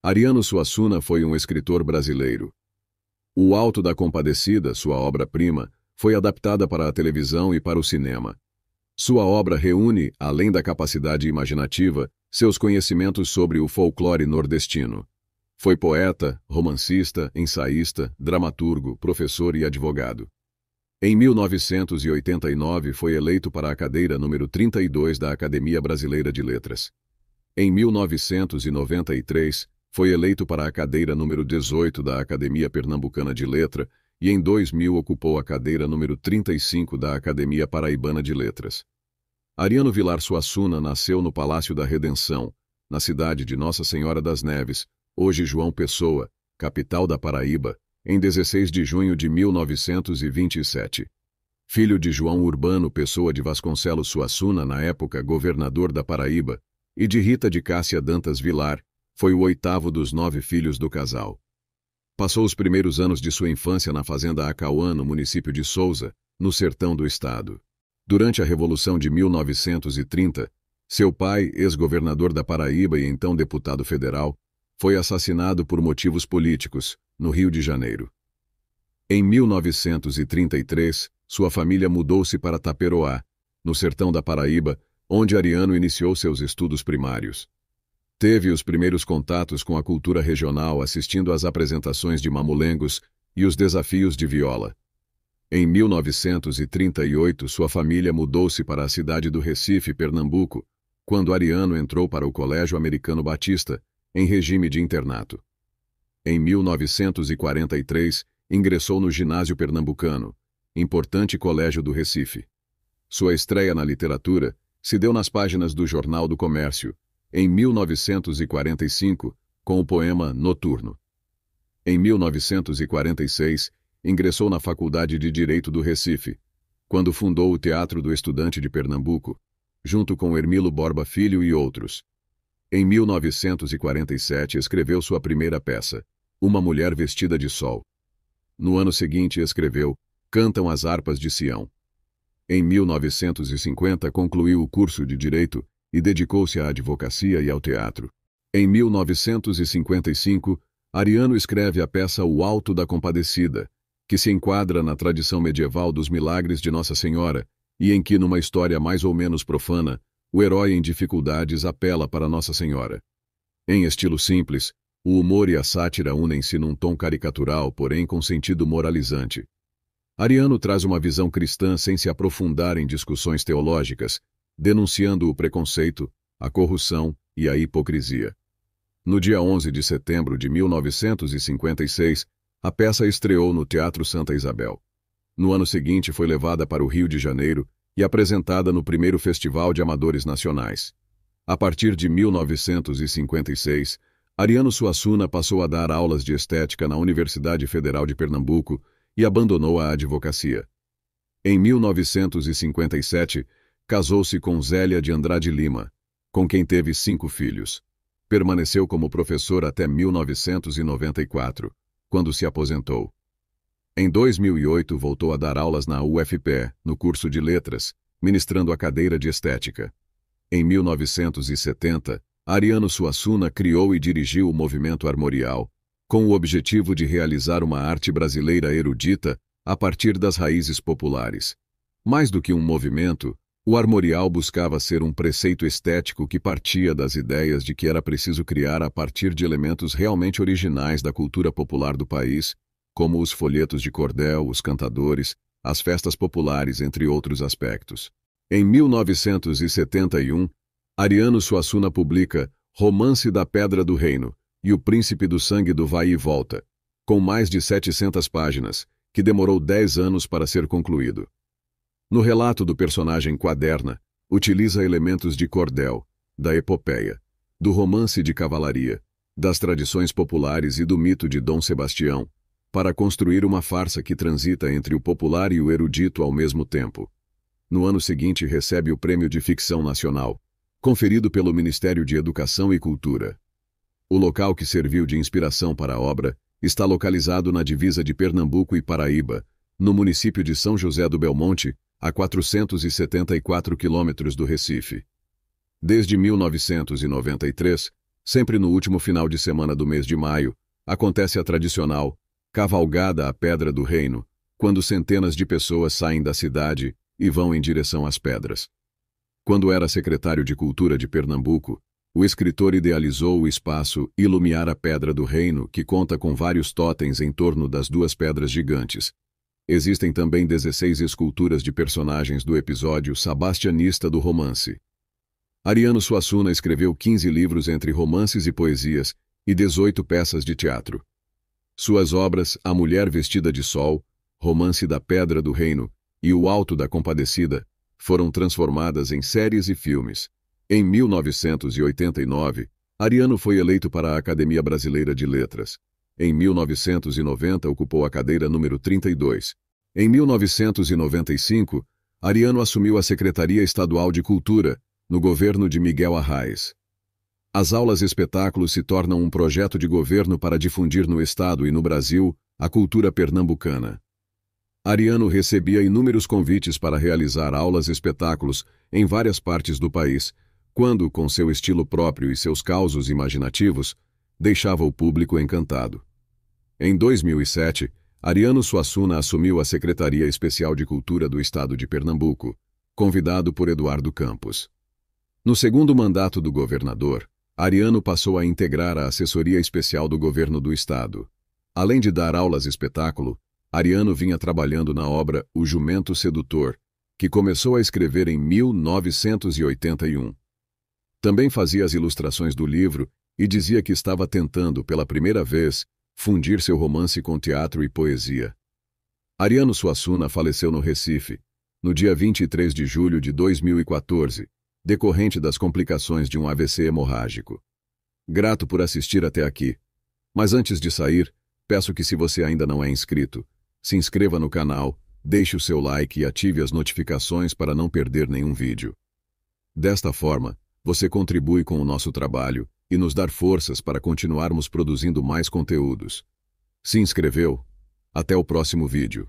Ariano Suassuna foi um escritor brasileiro. O Alto da Compadecida, sua obra-prima, foi adaptada para a televisão e para o cinema. Sua obra reúne, além da capacidade imaginativa, seus conhecimentos sobre o folclore nordestino. Foi poeta, romancista, ensaísta, dramaturgo, professor e advogado. Em 1989 foi eleito para a cadeira número 32 da Academia Brasileira de Letras. Em 1993, foi eleito para a cadeira número 18 da Academia Pernambucana de Letra e em 2000 ocupou a cadeira número 35 da Academia Paraibana de Letras. Ariano Vilar Suassuna nasceu no Palácio da Redenção, na cidade de Nossa Senhora das Neves, hoje João Pessoa, capital da Paraíba, em 16 de junho de 1927. Filho de João Urbano Pessoa de Vasconcelos Suassuna, na época governador da Paraíba, e de Rita de Cássia Dantas Vilar, foi o oitavo dos nove filhos do casal. Passou os primeiros anos de sua infância na fazenda Acauã, no município de Souza, no sertão do estado. Durante a Revolução de 1930, seu pai, ex-governador da Paraíba e então deputado federal, foi assassinado por motivos políticos, no Rio de Janeiro. Em 1933, sua família mudou-se para Taperoá, no sertão da Paraíba, onde Ariano iniciou seus estudos primários. Teve os primeiros contatos com a cultura regional assistindo às apresentações de mamulengos e os desafios de viola. Em 1938, sua família mudou-se para a cidade do Recife, Pernambuco, quando Ariano entrou para o Colégio Americano Batista, em regime de internato. Em 1943, ingressou no Ginásio Pernambucano, importante colégio do Recife. Sua estreia na literatura se deu nas páginas do Jornal do Comércio, em 1945, com o poema Noturno. Em 1946, ingressou na Faculdade de Direito do Recife, quando fundou o Teatro do Estudante de Pernambuco, junto com Hermilo Borba Filho e outros. Em 1947 escreveu sua primeira peça, Uma Mulher Vestida de Sol. No ano seguinte escreveu Cantam as Harpas de Sião. Em 1950 concluiu o curso de Direito e dedicou-se à advocacia e ao teatro. Em 1955, Ariano escreve a peça O Alto da Compadecida, que se enquadra na tradição medieval dos milagres de Nossa Senhora e em que, numa história mais ou menos profana, o herói em dificuldades apela para Nossa Senhora. Em estilo simples, o humor e a sátira unem-se num tom caricatural, porém com sentido moralizante. Ariano traz uma visão cristã sem se aprofundar em discussões teológicas, denunciando o preconceito, a corrupção e a hipocrisia. No dia 11 de setembro de 1956, a peça estreou no Teatro Santa Isabel. No ano seguinte foi levada para o Rio de Janeiro e apresentada no primeiro Festival de Amadores Nacionais. A partir de 1956, Ariano Suassuna passou a dar aulas de estética na Universidade Federal de Pernambuco e abandonou a advocacia. Em 1957, Casou-se com Zélia de Andrade Lima, com quem teve cinco filhos. Permaneceu como professor até 1994, quando se aposentou. Em 2008 voltou a dar aulas na UFP, no curso de Letras, ministrando a cadeira de Estética. Em 1970, Ariano Suassuna criou e dirigiu o movimento armorial, com o objetivo de realizar uma arte brasileira erudita a partir das raízes populares. Mais do que um movimento, o armorial buscava ser um preceito estético que partia das ideias de que era preciso criar a partir de elementos realmente originais da cultura popular do país, como os folhetos de cordel, os cantadores, as festas populares, entre outros aspectos. Em 1971, Ariano Suassuna publica Romance da Pedra do Reino e O Príncipe do Sangue do Vai e Volta, com mais de 700 páginas, que demorou 10 anos para ser concluído. No relato do personagem Quaderna, utiliza elementos de cordel, da epopeia, do romance de cavalaria, das tradições populares e do mito de Dom Sebastião, para construir uma farsa que transita entre o popular e o erudito ao mesmo tempo. No ano seguinte recebe o Prêmio de Ficção Nacional, conferido pelo Ministério de Educação e Cultura. O local que serviu de inspiração para a obra está localizado na divisa de Pernambuco e Paraíba, no município de São José do Belmonte, a 474 quilômetros do Recife. Desde 1993, sempre no último final de semana do mês de maio, acontece a tradicional Cavalgada à Pedra do Reino, quando centenas de pessoas saem da cidade e vão em direção às pedras. Quando era secretário de Cultura de Pernambuco, o escritor idealizou o espaço Ilumiar a Pedra do Reino, que conta com vários totens em torno das duas pedras gigantes, Existem também 16 esculturas de personagens do episódio sabastianista do romance. Ariano Suassuna escreveu 15 livros entre romances e poesias e 18 peças de teatro. Suas obras A Mulher Vestida de Sol, Romance da Pedra do Reino e O Alto da Compadecida foram transformadas em séries e filmes. Em 1989, Ariano foi eleito para a Academia Brasileira de Letras, em 1990, ocupou a cadeira número 32. Em 1995, Ariano assumiu a Secretaria Estadual de Cultura, no governo de Miguel Arraes. As aulas espetáculos se tornam um projeto de governo para difundir no Estado e no Brasil a cultura pernambucana. Ariano recebia inúmeros convites para realizar aulas espetáculos em várias partes do país, quando, com seu estilo próprio e seus causos imaginativos, deixava o público encantado. Em 2007, Ariano Suassuna assumiu a Secretaria Especial de Cultura do Estado de Pernambuco, convidado por Eduardo Campos. No segundo mandato do governador, Ariano passou a integrar a assessoria especial do governo do estado. Além de dar aulas espetáculo, Ariano vinha trabalhando na obra O Jumento Sedutor, que começou a escrever em 1981. Também fazia as ilustrações do livro e dizia que estava tentando, pela primeira vez, fundir seu romance com teatro e poesia. Ariano Suassuna faleceu no Recife, no dia 23 de julho de 2014, decorrente das complicações de um AVC hemorrágico. Grato por assistir até aqui. Mas antes de sair, peço que se você ainda não é inscrito, se inscreva no canal, deixe o seu like e ative as notificações para não perder nenhum vídeo. Desta forma, você contribui com o nosso trabalho e nos dar forças para continuarmos produzindo mais conteúdos. Se inscreveu? Até o próximo vídeo.